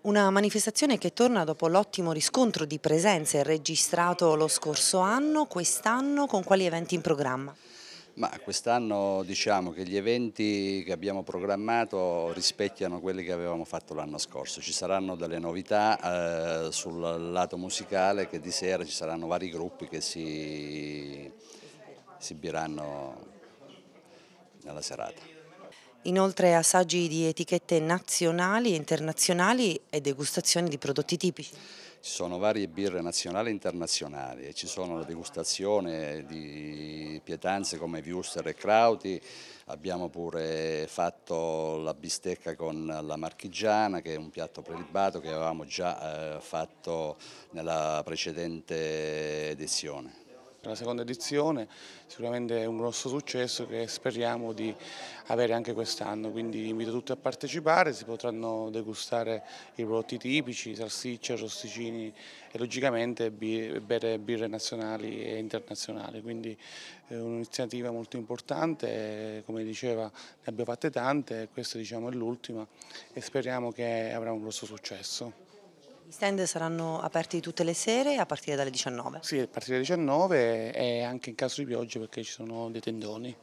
Una manifestazione che torna dopo l'ottimo riscontro di presenze registrato lo scorso anno, quest'anno con quali eventi in programma? Ma quest'anno diciamo che gli eventi che abbiamo programmato rispecchiano quelli che avevamo fatto l'anno scorso. Ci saranno delle novità eh, sul lato musicale che di sera ci saranno vari gruppi che si esibiranno nella serata. Inoltre saggi di etichette nazionali e internazionali e degustazioni di prodotti tipici. Ci sono varie birre nazionali e internazionali ci sono la degustazione di pietanze come Wuster e Krauti, abbiamo pure fatto la bistecca con la marchigiana che è un piatto prelibato che avevamo già eh, fatto nella precedente edizione la seconda edizione, sicuramente è un grosso successo che speriamo di avere anche quest'anno, quindi invito tutti a partecipare, si potranno degustare i prodotti tipici, salsicce, rosticini e logicamente bere birre nazionali e internazionali, quindi è un'iniziativa molto importante, come diceva ne abbiamo fatte tante, questa diciamo è l'ultima e speriamo che avrà un grosso successo. Gli stand saranno aperti tutte le sere a partire dalle 19? Sì, a partire dalle 19 e anche in caso di pioggia perché ci sono dei tendoni.